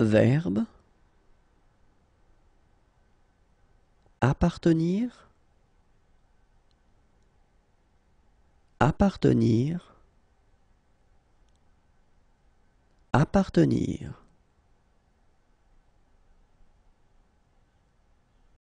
Verbe appartenir appartenir appartenir